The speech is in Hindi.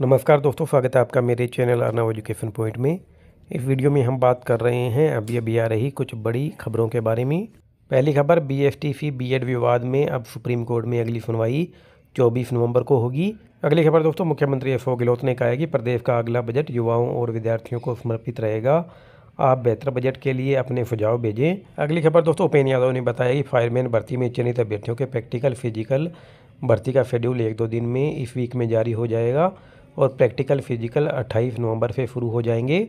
नमस्कार दोस्तों स्वागत है आपका मेरे चैनल अर्नव एजुकेशन पॉइंट में इस वीडियो में हम बात कर रहे हैं अभी अभी आ रही कुछ बड़ी खबरों के बारे में पहली खबर B S T C B Ed विवाद में अब सुप्रीम कोर्ट में अगली सुनवाई चौबीस नवंबर को होगी अगली खबर दोस्तों मुख्यमंत्री अशोक गहलोत ने कहा कि प्रदेश का अगला बजट युवाओं और विद्यार्थियों को समर्पित रहेगा आप बेहतर बजट के लिए अपने सुझाव भेजें अगली खबर दोस्तों उपेन्द्र यादव ने बताया कि फायरमैन भर्ती में चयनित अभ्यर्थियों के प्रैक्टिकल फिजिकल भर्ती का शेड्यूल एक दो दिन में इस वीक में जारी हो जाएगा और प्रैक्टिकल फिजिकल 28 नवंबर से शुरू हो जाएंगे